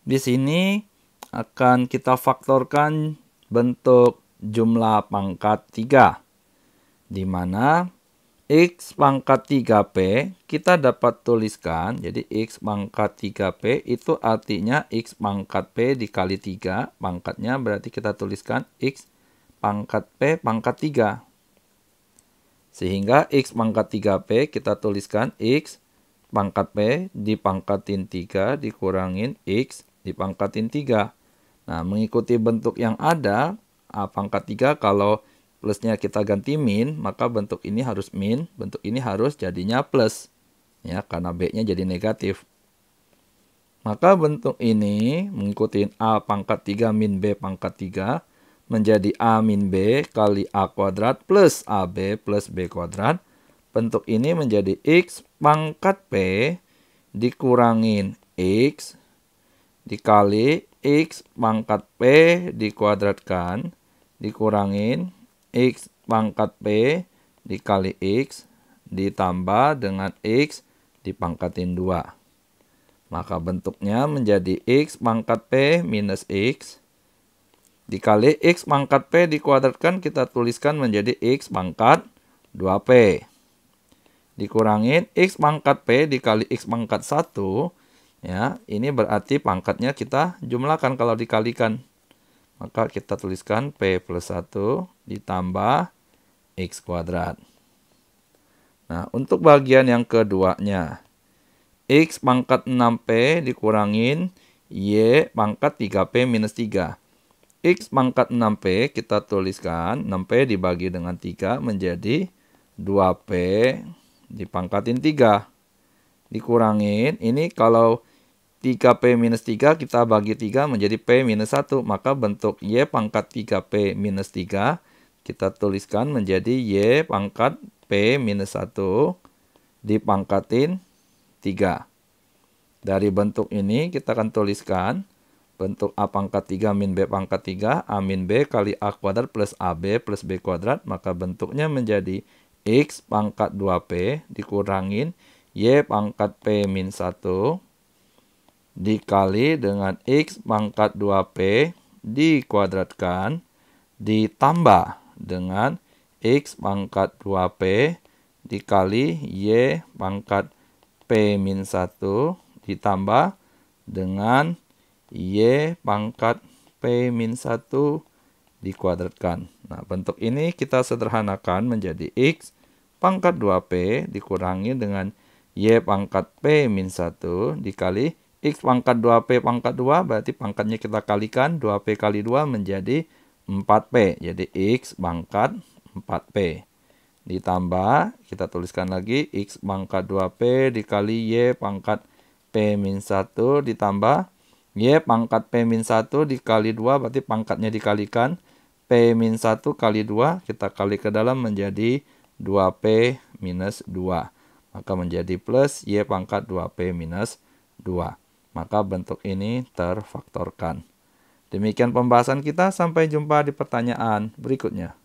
Di sini akan kita faktorkan bentuk jumlah pangkat 3. Di mana X pangkat 3P kita dapat tuliskan. Jadi X pangkat 3P itu artinya X pangkat P dikali 3. Pangkatnya berarti kita tuliskan X pangkat P pangkat 3. Sehingga X pangkat 3P kita tuliskan X pangkat P dipangkatin 3 dikurangin X dipangkatin 3. Nah, mengikuti bentuk yang ada, A ah, pangkat 3 kalau plusnya kita ganti min, maka bentuk ini harus min, bentuk ini harus jadinya plus. Ya, karena B-nya jadi negatif. Maka bentuk ini mengikuti A pangkat 3 min B pangkat 3 menjadi A min B kali A kuadrat plus AB plus B kuadrat. Bentuk ini menjadi X pangkat P dikurangin X dikali X pangkat P dikuadratkan dikurangin X pangkat P dikali X ditambah dengan X dipangkatin 2. Maka bentuknya menjadi X pangkat P minus X dikali X pangkat P dikuadratkan kita tuliskan menjadi X pangkat 2P. Dikurangin X pangkat P dikali X pangkat 1 Ya, ini berarti pangkatnya kita jumlahkan kalau dikalikan. Maka kita tuliskan P plus 1 ditambah X kuadrat. Nah, untuk bagian yang keduanya. X pangkat 6P dikurangin Y pangkat 3P minus 3. X pangkat 6P kita tuliskan 6P dibagi dengan 3 menjadi 2P dipangkatin 3. Dikurangin, ini kalau 3P minus 3 kita bagi 3 menjadi P minus 1. Maka bentuk Y pangkat 3P minus 3 kita tuliskan menjadi Y pangkat P minus 1 dipangkatin 3. Dari bentuk ini kita akan tuliskan bentuk A pangkat 3 min B pangkat 3 A min B kali A kuadrat plus AB plus B kuadrat. Maka bentuknya menjadi X pangkat 2P dikurangin Y pangkat P min 1 dikali dengan X pangkat 2P dikuadratkan ditambah dengan X pangkat 2P dikali Y pangkat P min 1 ditambah dengan Y pangkat P min 1 dikuadratkan. Nah, bentuk ini kita sederhanakan menjadi X pangkat 2P dikurangi dengan Y pangkat P min 1 dikali X pangkat 2P pangkat 2 berarti pangkatnya kita kalikan 2P kali 2 menjadi 4P. Jadi X pangkat 4P. Ditambah kita tuliskan lagi X pangkat 2P dikali Y pangkat P min 1 ditambah Y pangkat P min 1 dikali 2 berarti pangkatnya dikalikan P min 1 kali 2 kita kali ke dalam menjadi 2P minus 2. Maka menjadi plus Y pangkat 2P minus 2 maka bentuk ini terfaktorkan. Demikian pembahasan kita, sampai jumpa di pertanyaan berikutnya.